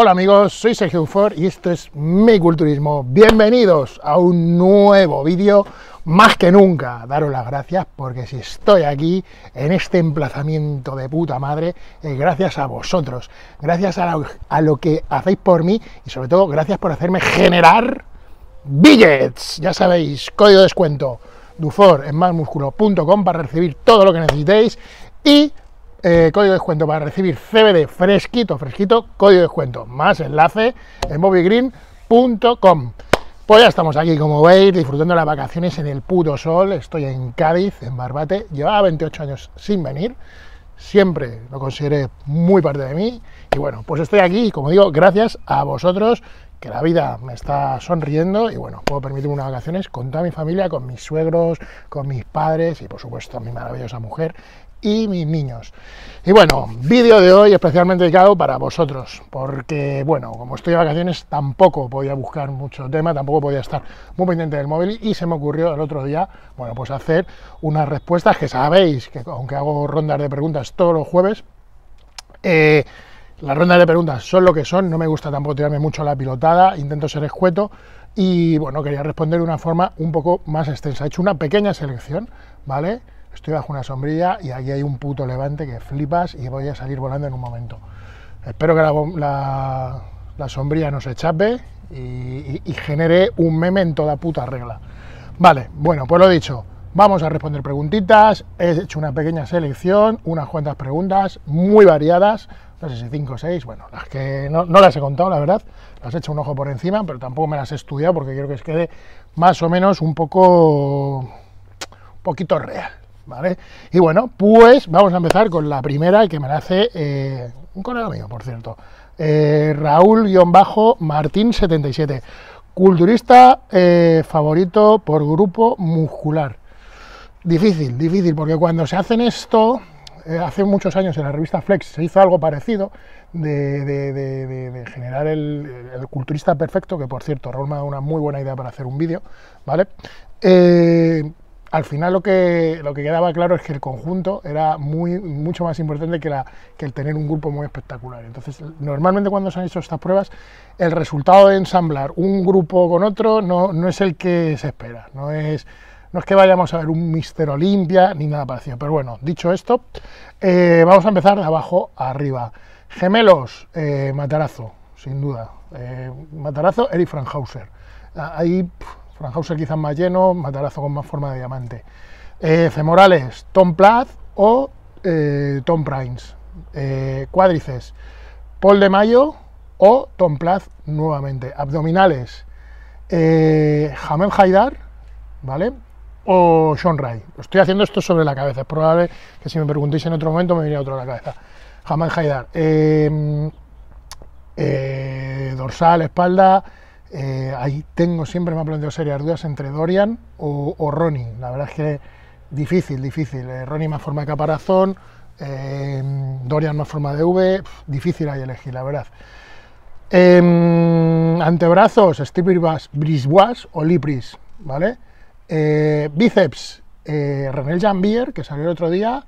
Hola amigos, soy Sergio Ufor y esto es Mi Culturismo. Bienvenidos a un nuevo vídeo. Más que nunca, daros las gracias porque si estoy aquí en este emplazamiento de puta madre, es gracias a vosotros, gracias a lo, que hacéis por mí y sobre todo gracias por hacerme generar billets. Ya sabéis, código de descuento dufor en para recibir todo lo que necesitéis y eh, código de descuento para recibir CBD fresquito, fresquito, código de descuento, más enlace en bobbygreen.com. Pues ya estamos aquí, como veis, disfrutando las vacaciones en el puto sol. Estoy en Cádiz, en Barbate. Llevaba 28 años sin venir. Siempre lo consideré muy parte de mí. Y bueno, pues estoy aquí, como digo, gracias a vosotros, que la vida me está sonriendo. Y bueno, puedo permitirme unas vacaciones con toda mi familia, con mis suegros, con mis padres y por supuesto a mi maravillosa mujer, y mis niños. Y bueno, vídeo de hoy especialmente dedicado para vosotros, porque bueno, como estoy de vacaciones tampoco podía buscar mucho tema, tampoco podía estar muy pendiente del móvil y se me ocurrió el otro día, bueno, pues hacer unas respuestas que sabéis que aunque hago rondas de preguntas todos los jueves, eh, las rondas de preguntas son lo que son, no me gusta tampoco tirarme mucho la pilotada, intento ser escueto y bueno, quería responder de una forma un poco más extensa. He hecho una pequeña selección, ¿vale? estoy bajo una sombrilla y aquí hay un puto levante que flipas y voy a salir volando en un momento. Espero que la, sombrilla no se chape y, genere un meme en toda puta regla. Vale, bueno, pues lo dicho, vamos a responder preguntitas, he hecho una pequeña selección, unas cuantas preguntas muy variadas, no sé si 5 o 6, bueno, las que no, las he contado, la verdad, las he hecho un ojo por encima, pero tampoco me las he estudiado porque quiero que os quede más o menos un poco, un poquito real, ¿vale? Y bueno, pues vamos a empezar con la primera que me la hace eh, un colega mío, por cierto, eh, Raúl-Martín77, culturista eh, favorito por grupo muscular. Difícil, difícil, porque cuando se hacen esto, eh, hace muchos años en la revista Flex se hizo algo parecido de, generar el, culturista perfecto, que por cierto, Raúl me ha una muy buena idea para hacer un vídeo, ¿vale? al final lo que, lo que quedaba claro es que el conjunto era muy, mucho más importante que, la, que el tener un grupo muy espectacular. Entonces, normalmente cuando se han hecho estas pruebas, el resultado de ensamblar un grupo con otro no, es el que se espera, no es, no es que vayamos a ver un Mister Olimpia ni nada parecido. Pero bueno, dicho esto, eh, vamos a empezar de abajo a arriba. Gemelos, eh, Matarazo, sin duda. Eh, Matarazo, Eric Frankhauser. Ah, ahí Franhauser quizás más lleno, Matarazo con más forma de diamante. Eh, femorales, Tom Plath o eh, Tom Primes. Eh, cuádrices, Paul de Mayo o Tom Plath nuevamente. Abdominales, Jamal eh, Haidar, ¿vale? O Sean Ray. Estoy haciendo esto sobre la cabeza. Es probable que si me preguntéis en otro momento me viniera otra la cabeza. Jamal Haidar. dorsal, espalda. Eh, ahí tengo siempre me ha planteado serias dudas entre Dorian o, Ronnie. La verdad es que difícil, difícil. Eh, Ronnie más forma de caparazón, eh, Dorian más forma de V, difícil ahí elegir, la verdad. Em, antebrazos, Steve Brisbois o Lipris, ¿vale? bíceps, René Jambier, que salió el otro día,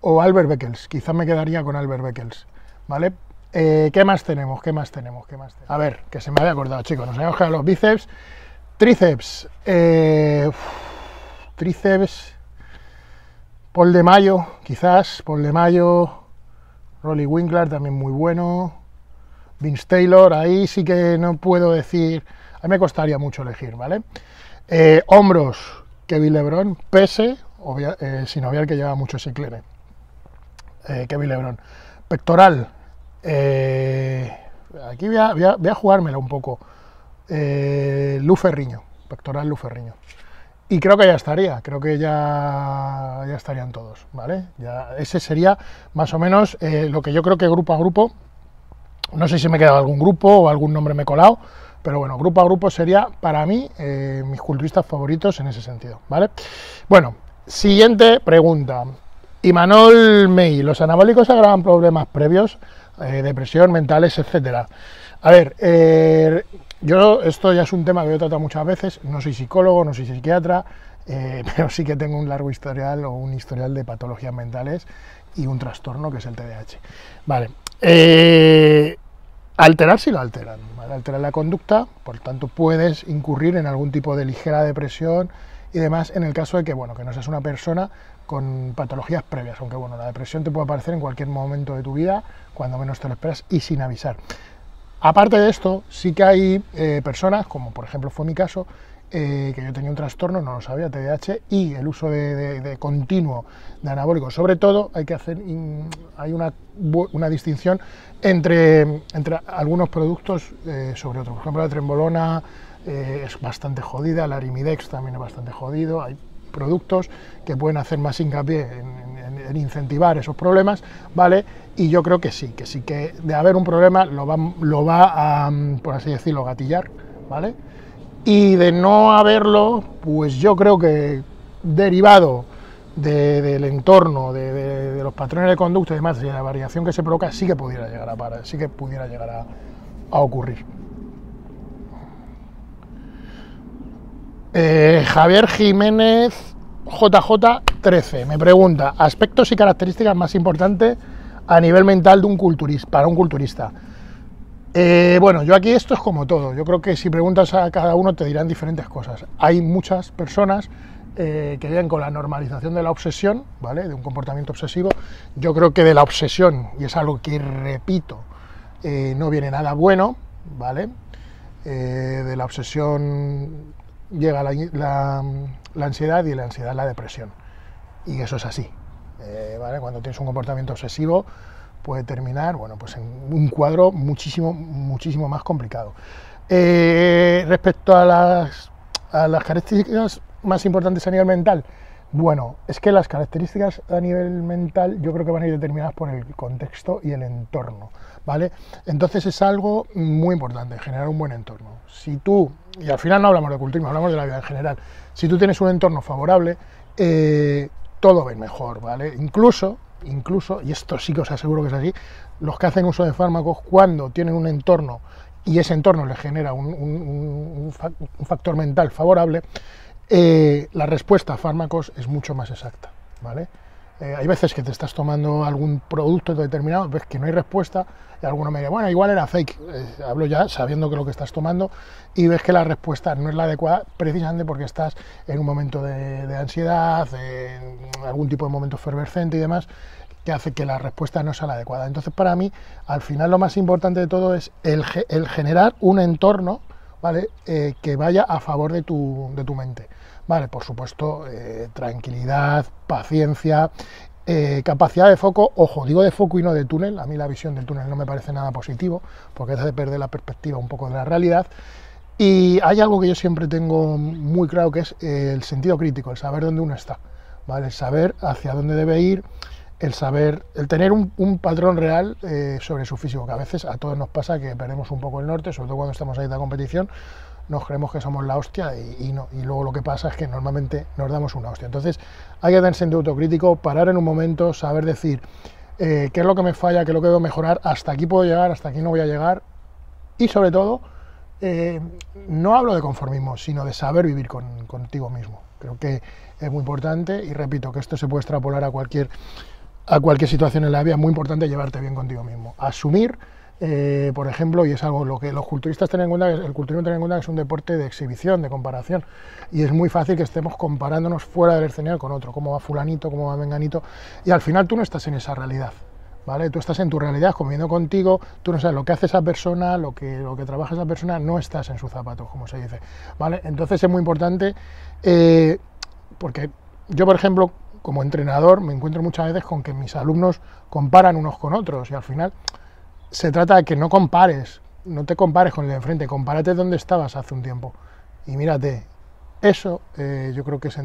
o Albert Beckels. Quizás me quedaría con Albert Beckels, ¿vale? Eh, ¿Qué más tenemos? ¿Qué más tenemos? ¿Qué más A ver, que se me había acordado, chicos. Nos habíamos quedado los bíceps. Tríceps. Eh, tríceps. Paul de Mayo, quizás. Paul de Mayo. Rolly Winkler, también muy bueno. Vince Taylor, ahí sí que no puedo decir. A mí me costaría mucho elegir, ¿vale? Eh, hombros. Kevin Lebron. Pese. Obvia, sin obviar que lleva mucho ese Eh, Kevin Lebron. Pectoral, eh, aquí voy a, voy, jugármela un poco. Eh, Luferriño, pectoral Luferriño. Y creo que ya estaría, creo que ya, ya estarían todos, ¿vale? Ya, ese sería más o menos eh, lo que yo creo que grupo a grupo, no sé si me he quedado algún grupo o algún nombre me he colado, pero bueno, grupo a grupo sería para mí eh, mis culturistas favoritos en ese sentido, ¿vale? Bueno, siguiente pregunta. Imanol May, ¿los anabólicos agravan problemas previos? Eh, depresión, mentales, etcétera. A ver, eh, yo esto ya es un tema que yo he tratado muchas veces, no soy psicólogo, no soy psiquiatra, eh, pero sí que tengo un largo historial o un historial de patologías mentales y un trastorno que es el TDAH. Vale, alterar si lo alteran, alterar la conducta, por tanto puedes incurrir en algún tipo de ligera depresión, y demás en el caso de que, bueno, que no seas una persona con patologías previas, aunque bueno, la depresión te puede aparecer en cualquier momento de tu vida, cuando menos te lo esperas y sin avisar. Aparte de esto, sí que hay eh, personas, como por ejemplo fue mi caso, eh, que yo tenía un trastorno, no lo sabía, TDAH, y el uso de, continuo de anabólicos. Sobre todo hay que hacer, hay una, distinción entre, entre algunos productos eh, sobre otros. Por ejemplo, la trembolona, eh, es bastante jodida, el Arimidex también es bastante jodido, hay productos que pueden hacer más hincapié en, incentivar esos problemas, ¿vale? Y yo creo que sí, que sí que de haber un problema lo va, lo va a, por así decirlo, gatillar, ¿vale? Y de no haberlo, pues yo creo que derivado del entorno, de, los patrones de conducta y demás, y de la variación que se provoca, sí que pudiera llegar a sí que pudiera llegar a ocurrir. Eh, Javier Jiménez JJ13 me pregunta, aspectos y características más importantes a nivel mental de un culturista, para un culturista. Eh, bueno, yo aquí esto es como todo. Yo creo que si preguntas a cada uno te dirán diferentes cosas. Hay muchas personas eh, que vienen con la normalización de la obsesión, ¿vale? De un comportamiento obsesivo. Yo creo que de la obsesión, y es algo que repito, no viene nada bueno, ¿vale? de la obsesión llega la, la, ansiedad y la ansiedad la depresión. Y eso es así. Eh, Cuando tienes un comportamiento obsesivo puede terminar bueno, pues en un cuadro muchísimo, muchísimo más complicado. Eh, respecto a las, a las características más importantes a nivel mental, bueno, es que las características a nivel mental yo creo que van a ir determinadas por el contexto y el entorno, ¿vale? Entonces es algo muy importante, generar un buen entorno. Si tú, y al final no hablamos de cultura, hablamos de la vida en general, si tú tienes un entorno favorable, eh, todo va mejor, ¿vale? Incluso, incluso, y esto sí que os aseguro que es así, los que hacen uso de fármacos cuando tienen un entorno y ese entorno les genera un, un factor mental favorable, eh, la respuesta a fármacos es mucho más exacta, ¿vale? Eh, hay veces que te estás tomando algún producto determinado, ves que no hay respuesta, y alguno me dice, bueno, igual era fake, eh, hablo ya sabiendo que lo que estás tomando, y ves que la respuesta no es la adecuada precisamente porque estás en un momento de, ansiedad, en algún tipo de momento efervescente y demás, que hace que la respuesta no sea la adecuada. Entonces, para mí, al final lo más importante de todo es el, el generar un entorno eh, que vaya a favor de tu, de tu mente. Vale, por supuesto, eh, tranquilidad, paciencia, eh, capacidad de foco, ojo, digo de foco y no de túnel, a mí la visión del túnel no me parece nada positivo, porque de perder la perspectiva un poco de la realidad. Y hay algo que yo siempre tengo muy claro, que es el sentido crítico, el saber dónde uno está, ¿vale? El saber hacia dónde debe ir, el saber, el tener un, patrón real eh, sobre su físico, que a veces a todos nos pasa que perdemos un poco el norte, sobre todo cuando estamos ahí de la competición, nos creemos que somos la hostia y, no, y luego lo que pasa es que normalmente nos damos una hostia. Entonces hay que tener sentido autocrítico, parar en un momento, saber decir eh, qué es lo que me falla, qué es lo que debo mejorar, hasta aquí puedo llegar, hasta aquí no voy a llegar y sobre todo, eh, no hablo de conformismo, sino de saber vivir contigo mismo. Creo que es muy importante y repito que esto se puede extrapolar a cualquier a cualquier situación en la vida, es muy importante llevarte bien contigo mismo. Asumir, eh, por ejemplo, y es algo lo que los culturistas tienen en cuenta, el culturismo tiene en cuenta que es un deporte de exhibición, de comparación, y es muy fácil que estemos comparándonos fuera del escenario con otro, como va fulanito, cómo va menganito, y al final tú no estás en esa realidad. ¿Vale? Tú estás en tu realidad, comiendo contigo, tú no sabes lo que hace esa persona, lo que, lo que trabaja esa persona, no estás en su zapato, como se dice, ¿vale? Entonces es muy importante, eh, porque yo, por ejemplo, como entrenador me encuentro muchas veces con que mis alumnos comparan unos con otros y al final se trata de que no compares, no te compares con el de enfrente, compárate donde estabas hace un tiempo y mírate. Eso eh, yo creo que es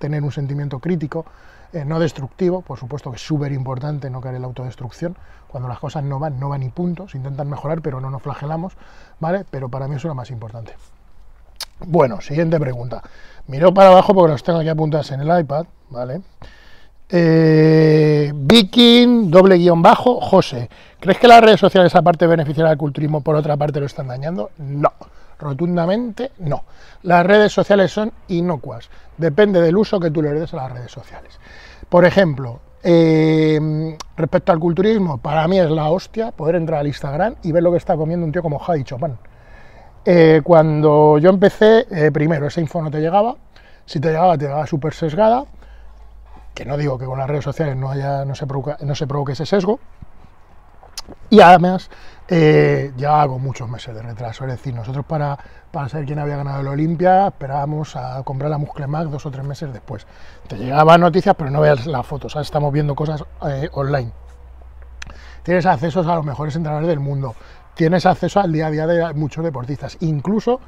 tener un sentimiento crítico, eh, no destructivo, por supuesto que es súper importante no caer en la autodestrucción, cuando las cosas no van, no van ni puntos, intentan mejorar pero no nos flagelamos, ¿vale? Pero para mí eso es lo más importante. Bueno, siguiente pregunta. Miro para abajo porque los tengo aquí apuntados en el iPad, ¿vale? Eh, Viking, doble guión bajo, José. ¿Crees que las redes sociales, aparte de beneficiar al culturismo, por otra parte lo están dañando? No, rotundamente no. Las redes sociales son inocuas, depende del uso que tú le des a las redes sociales. Por ejemplo, em, respecto al culturismo, para mí es la hostia poder entrar al Instagram y ver lo que está comiendo un tío como Javi Chopin. Eh, cuando yo empecé, eh, primero, esa info no te llegaba, si te llegaba, te llegaba súper sesgada, que no digo que con las redes sociales no, haya, no, se, provoque ese sesgo, y además eh, ya hago muchos meses de retraso, es decir, nosotros para, para saber quién había ganado el Olimpia esperábamos a comprar la Muscle dos o tres meses después. Te llegaban noticias, pero no veas las fotos, estamos viendo cosas online. Tienes accesos a los mejores entrenadores del mundo, tienes acceso al día a día de muchos deportistas. Incluso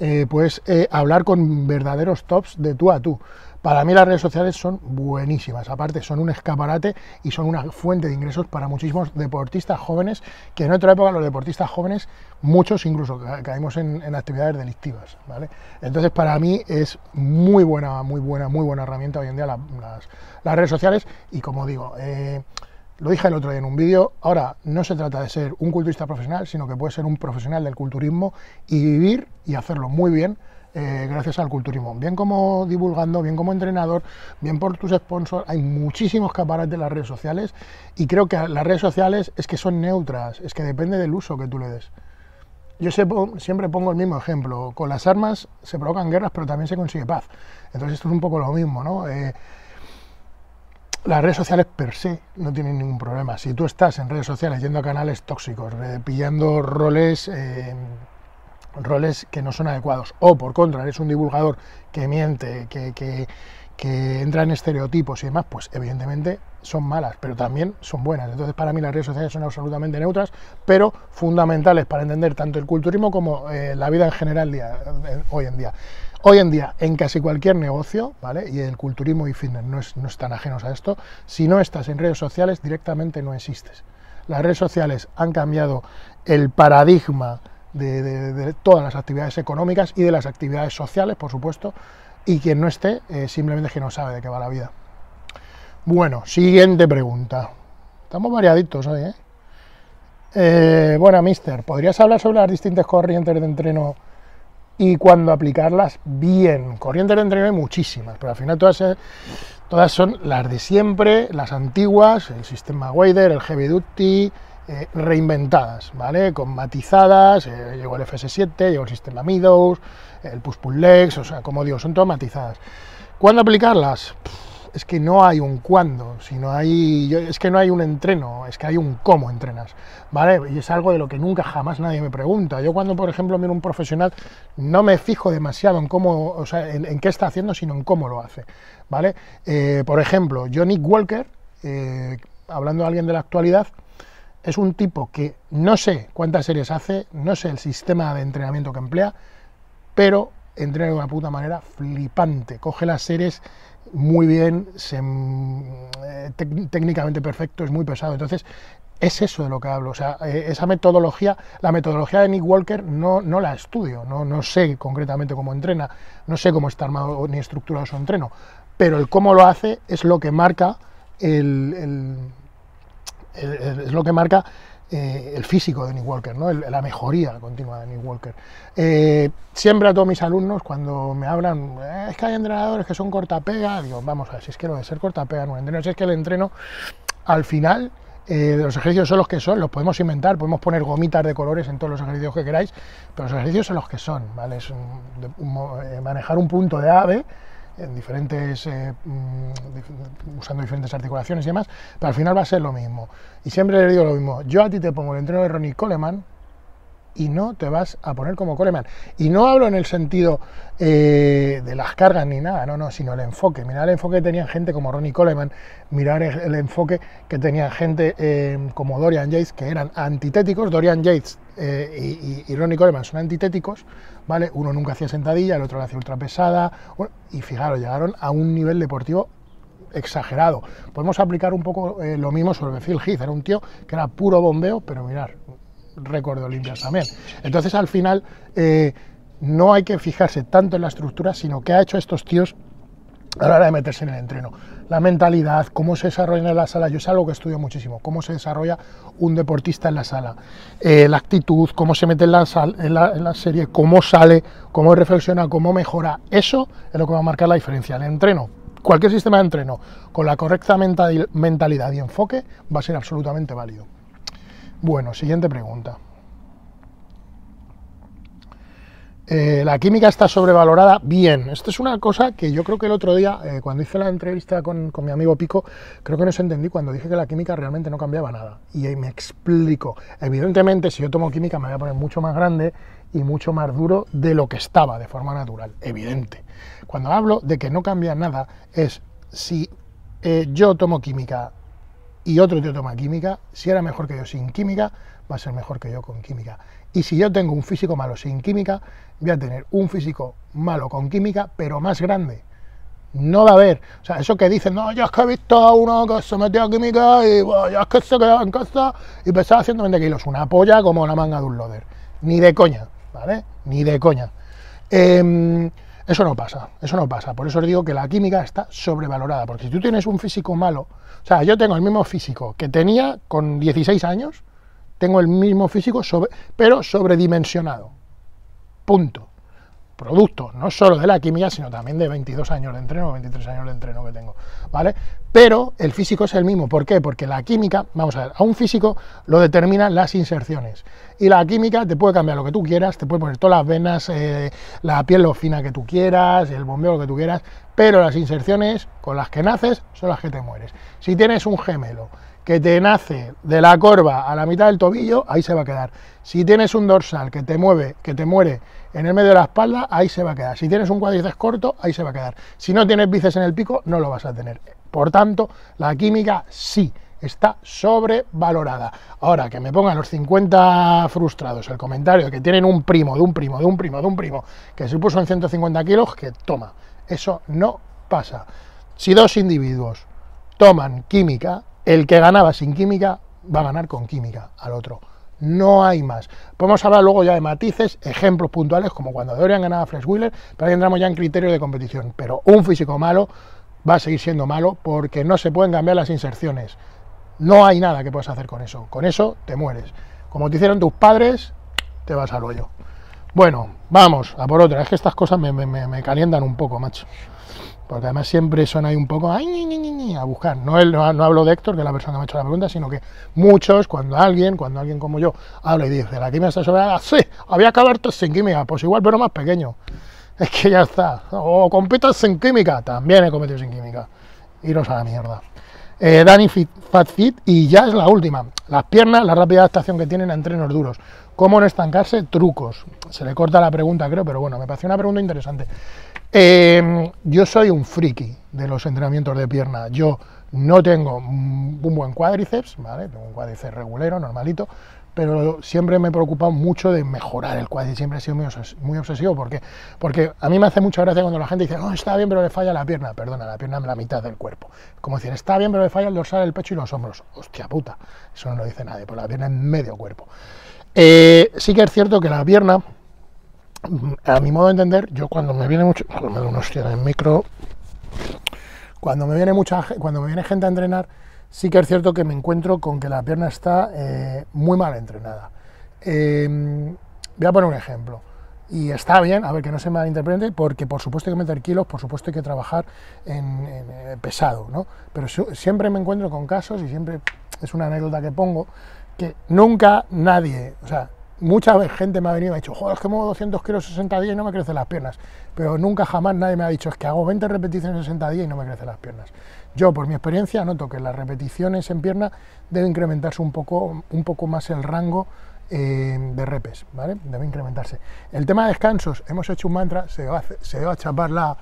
eh, puedes eh, hablar con verdaderos tops de tú a tú. Para mí las redes sociales son buenísimas, aparte son un escaparate y son una fuente de ingresos para muchísimos deportistas jóvenes, que en otra época los deportistas jóvenes, muchos incluso caímos en, actividades delictivas. ¿vale? Entonces para mí es muy buena, muy buena, muy buena herramienta hoy en día las, redes sociales y como digo, eh, lo dije el otro día en un vídeo, ahora no se trata de ser un culturista profesional, sino que puedes ser un profesional del culturismo y vivir y hacerlo muy bien eh, gracias al culturismo. Bien como divulgando, bien como entrenador, bien por tus sponsors, hay muchísimos caparates de las redes sociales y creo que las redes sociales es que son neutras, es que depende del uso que tú le des. Yo siempre pongo el mismo ejemplo, con las armas se provocan guerras, pero también se consigue paz. Entonces esto es un poco lo mismo, ¿no? Eh, las redes sociales per se no tienen ningún problema. Si tú estás en redes sociales yendo a canales tóxicos, eh, pillando roles, eh, roles que no son adecuados, o por contra, eres un divulgador que miente, que, entra en estereotipos y demás, pues evidentemente son malas, pero también son buenas. Entonces, para mí las redes sociales son absolutamente neutras, pero fundamentales para entender tanto el culturismo como eh, la vida en general hoy en día. Hoy en día, en casi cualquier negocio, ¿vale? Y el culturismo y fitness no, es, están ajenos a esto, si no estás en redes sociales, directamente no existes. Las redes sociales han cambiado el paradigma de, todas las actividades económicas y de las actividades sociales, por supuesto, y quien no esté, eh, simplemente es que no sabe de qué va la vida. Bueno, siguiente pregunta. Estamos variaditos hoy, ¿eh? Eh, bueno, mister, ¿podrías hablar sobre las distintas corrientes de entreno? y cuando aplicarlas bien. Corrientes de entrenamiento muchísimas, pero al final todas, todas son las de siempre, las antiguas, el sistema Wader, el Heavy Duty, eh, reinventadas, ¿vale? Con matizadas, eh, llegó el FS7, llegó el sistema Meadows, el Push Pull Legs, o sea, como digo, son todas matizadas. ¿Cuándo aplicarlas? es que no hay un cuándo, sino hay, es que no hay un entreno, es que hay un cómo entrenas, ¿vale? Y es algo de lo que nunca jamás nadie me pregunta. Yo cuando, por ejemplo, miro un profesional, no me fijo demasiado en cómo, o sea, en, qué está haciendo, sino en cómo lo hace, ¿vale? Eh, por ejemplo, Johnny Walker, eh, hablando de alguien de la actualidad, es un tipo que no sé cuántas series hace, no sé el sistema de entrenamiento que emplea, pero entrena de una puta manera flipante. Coge las series muy bien, mm, eh, técnicamente perfecto, es muy pesado. Entonces, es eso de lo que hablo. O sea, eh, esa metodología, la metodología de Nick Walker no, la estudio, no, sé concretamente cómo entrena, no sé cómo está armado ni estructurado su entreno, pero el cómo lo hace es lo que marca el es lo que marca eh, el físico de Nick Walker, la mejoría continua de Nick Walker. Eh, siempre a todos mis alumnos, cuando me hablan, eh, es que hay entrenadores que son cortapega, digo, vamos a ver, si es que lo de ser cortapega no es entreno, si es que el entreno al final los ejercicios son los que son, los podemos inventar, podemos poner gomitas de colores en todos los ejercicios que queráis, pero los ejercicios son los que son, ¿vale? Es manejar un punto de ave en diferentes, eh, mm, usando diferentes articulaciones y demás, pero al final va a ser lo mismo. Y siempre le digo lo mismo, yo a ti te pongo el entreno de Ronnie Coleman y no te vas a poner como Coleman. Y no hablo en el sentido eh, de las cargas ni nada, no, no, sino el enfoque. Mirar el enfoque que tenían gente como Ronnie Coleman, mirar el enfoque que tenía gente eh, como Dorian Yates, que eran antitéticos. Dorian Yates eh, y, son antitéticos, ¿vale? Uno nunca hacía sentadilla, el otro la hacía ultra pesada, y fijaros, llegaron a un nivel deportivo exagerado. Podemos aplicar un poco eh, lo mismo sobre Phil Heath, era un tío que era puro bombeo, pero mirar, récord de Olimpias también. Entonces al final eh, no hay que fijarse tanto en la estructura, sino qué ha hecho estos tíos a la hora de meterse en el entreno la mentalidad, cómo se desarrolla en la sala, yo es algo que estudio muchísimo, cómo se desarrolla un deportista en la sala, eh, la actitud, cómo se mete en la, en, la, en la serie, cómo sale, cómo reflexiona, cómo mejora, eso es lo que va a marcar la diferencia, el entreno, cualquier sistema de entreno con la correcta mentalidad y enfoque va a ser absolutamente válido. Bueno, siguiente pregunta. Eh, la química está sobrevalorada bien. Esto es una cosa que yo creo que el otro día, eh, cuando hice la entrevista con, mi amigo Pico, creo que no se entendí cuando dije que la química realmente no cambiaba nada. Y ahí me explico. Evidentemente, si yo tomo química me voy a poner mucho más grande y mucho más duro de lo que estaba de forma natural. Evidente. Cuando hablo de que no cambia nada, es si eh, yo tomo química y otro tío toma química, si era mejor que yo sin química, va a ser mejor que yo con química. Y si yo tengo un físico malo sin química, voy a tener un físico malo con química, pero más grande. No va a haber. O sea, eso que dicen, no, yo es que he visto a uno que se metió a química y bueno, es que se quedó en casa y pesaba 120 kilos. Una polla como una manga de un loader. Ni de coña, ¿vale? Ni de coña. Em, eso no pasa, eso no pasa. Por eso os digo que la química está sobrevalorada. Porque si tú tienes un físico malo, o sea, yo tengo el mismo físico que tenía con 16 años, tengo el mismo físico, sobre, pero sobredimensionado. Punto. Producto, no solo de la química, sino también de 22 años de entreno, 23 años de entreno que tengo, ¿vale? Pero el físico es el mismo, ¿por qué? Porque la química, vamos a ver, a un físico lo determinan las inserciones, y la química te puede cambiar lo que tú quieras, te puede poner todas las venas, eh, la piel lo fina que tú quieras, el bombeo lo que tú quieras, pero las inserciones con las que naces son las que te mueres. Si tienes un gemelo que te nace de la corva a la mitad del tobillo, ahí se va a quedar. Si tienes un dorsal que te mueve, que te muere en el medio de la espalda, ahí se va a quedar. Si tienes un cuádriceps corto, ahí se va a quedar. Si no tienes bíceps en el pico, no lo vas a tener. Por tanto, la química sí está sobrevalorada. Ahora, que me pongan los 50 frustrados el comentario que tienen un primo, de un primo, de un primo, de un primo, que se puso en 150 kilos, que toma. Eso no pasa. Si dos individuos toman química, el que ganaba sin química va a ganar con química al otro. No hay más. Podemos hablar luego ya de matices, ejemplos puntuales, como cuando Dorian ganaba a Wheeler, pero ahí entramos ya en criterio de competición. Pero un físico malo va a seguir siendo malo porque no se pueden cambiar las inserciones. No hay nada que puedas hacer con eso. Con eso te mueres. Como te hicieron tus padres, te vas al hoyo. Bueno, vamos a por otra. Es que estas cosas me, me, me calientan un poco, macho porque además siempre son ahí un poco a buscar. No, él, no, hablo de Héctor, que es la persona que me ha hecho la pregunta, sino que muchos, cuando alguien, cuando alguien como yo, habla y dice, la química está sobrada, sí, había que sin química, pues igual, pero más pequeño. Es que ya está. O compitas sin química, también he cometido sin química. Iros a la mierda. Eh, Dani Fat Fit y ya es la última. Las piernas, la rápida adaptación que tienen a entrenos duros. ¿Cómo no estancarse? Trucos. Se le corta la pregunta, creo, pero bueno, me pareció una pregunta interesante. Em, yo soy un friki de los entrenamientos de pierna. Yo no tengo un buen cuádriceps, ¿vale? Tengo un cuádriceps regulero, normalito, pero siempre me he preocupado mucho de mejorar el cuádriceps. Siempre he sido muy, obsesivo porque, porque a mí me hace mucha gracia cuando la gente dice, oh, está bien, pero le falla la pierna. Perdona, la pierna es la mitad del cuerpo. Como decir, está bien, pero le falla el dorsal, el pecho y los hombros. Hostia puta, eso no lo dice nadie, pero pues la pierna es medio cuerpo. Eh, sí que es cierto que la pierna a mi modo de entender, yo cuando me viene mucho, en micro, cuando me viene mucha, cuando me viene gente a entrenar, sí que es cierto que me encuentro con que la pierna está eh, muy mal entrenada. Em, voy a poner un ejemplo. Y está bien, a ver que no se me malinterprete, porque por supuesto hay que meter kilos, por supuesto hay que trabajar en, eh, pesado, ¿no? Pero siempre me encuentro con casos y siempre es una anécdota que pongo que nunca nadie, o sea, mucha gente me ha venido y me ha dicho, joder, es que muevo 200 kilos 60 días y no me crecen las piernas. Pero nunca jamás nadie me ha dicho, es que hago 20 repeticiones 60 días y no me crecen las piernas. Yo, por mi experiencia, noto que las repeticiones en pierna deben incrementarse un poco, un poco más el rango eh, de repes, ¿vale? Debe incrementarse. El tema de descansos, hemos hecho un mantra, se debe a chapar la,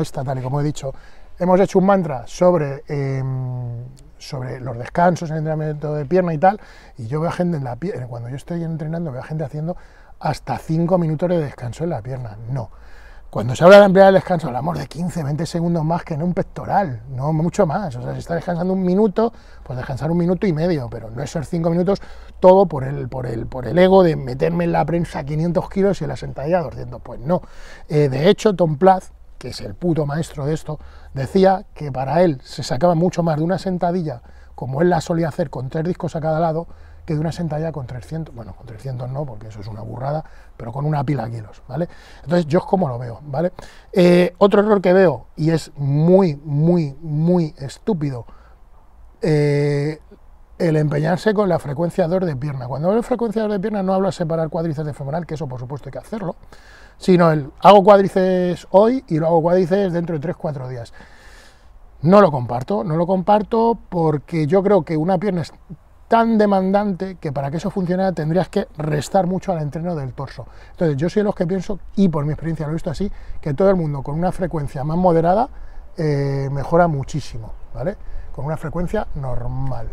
esta, tal y como he dicho. Hemos hecho un mantra sobre em, sobre los descansos, el entrenamiento de pierna y tal, y yo veo gente en la pierna, cuando yo estoy entrenando, veo gente haciendo hasta 5 minutos de descanso en la pierna, no. Cuando se habla de ampliar el descanso, hablamos de 15, 20 segundos más que en un pectoral, no mucho más. O sea, si está descansando un minuto, pues descansar un minuto y medio, pero no esos 5 minutos todo por el, por, el, por el ego de meterme en la prensa 500 kilos y en la sentadilla 200. Pues no. Eh, de hecho, Tom Plath, que es el puto maestro de esto, decía que para él se sacaba mucho más de una sentadilla, como él la solía hacer con tres discos a cada lado, que de una sentadilla con 300, bueno, con 300 no, porque eso es una burrada, pero con una pila kilos, ¿vale? Entonces, yo es como lo veo, ¿vale? Eh, otro error que veo, y es muy, muy, muy estúpido, eh, el empeñarse con la frecuencia 2 de pierna. Cuando hablo de frecuencia de pierna no habla de separar cuádriceps de femoral, que eso por supuesto hay que hacerlo, sino el hago cuádrices hoy y lo hago cuádrices dentro de 3-4 días. No lo comparto, no lo comparto porque yo creo que una pierna es tan demandante que para que eso funcionara tendrías que restar mucho al entreno del torso. Entonces yo soy de los que pienso, y por mi experiencia lo he visto así, que todo el mundo con una frecuencia más moderada eh, mejora muchísimo, ¿vale? Con una frecuencia normal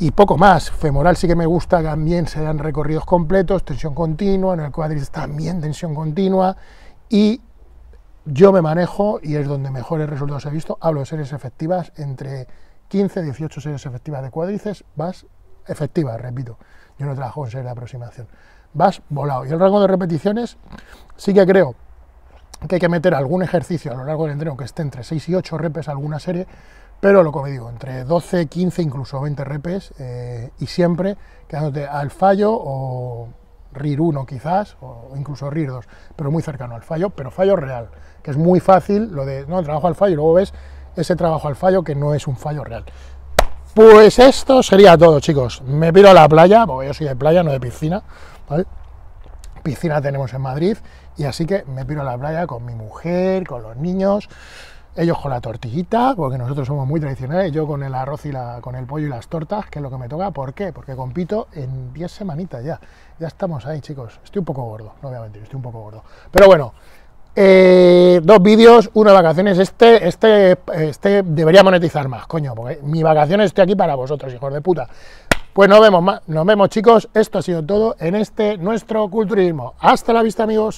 y poco más. Femoral sí que me gusta, también se dan recorridos completos, tensión continua, en el cuádriceps también tensión continua y yo me manejo y es donde mejores resultados he visto. Hablo de series efectivas entre 15 18 series efectivas de cuádriceps, vas efectiva, repito. Yo no trabajo en series de aproximación. Vas volado. Y el rango de repeticiones sí que creo que hay que meter algún ejercicio a lo largo del entreno que esté entre 6 y 8 repes alguna serie, pero lo que digo, entre 12, 15, incluso 20 repes eh, y siempre quedándote al fallo o RIR 1 quizás, o incluso RIR 2, pero muy cercano al fallo, pero fallo real, que es muy fácil lo de, no, trabajo al fallo y luego ves ese trabajo al fallo que no es un fallo real. Pues esto sería todo, chicos. Me piro a la playa, porque yo soy de playa, no de piscina, ¿vale? Piscina tenemos en Madrid, y así que me piro a la playa con mi mujer, con los niños, ellos con la tortillita, porque nosotros somos muy tradicionales, yo con el arroz y la, con el pollo y las tortas, que es lo que me toca. ¿Por qué? Porque compito en 10 semanitas ya. Ya estamos ahí, chicos. Estoy un poco gordo, no voy a mentir, estoy un poco gordo. Pero bueno, eh, dos vídeos, una de vacaciones. Este, este, este debería monetizar más, coño, porque mi vacación estoy aquí para vosotros, hijos de puta. Pues nos vemos, más. nos vemos, chicos. Esto ha sido todo en este nuestro culturismo. Hasta la vista, amigos.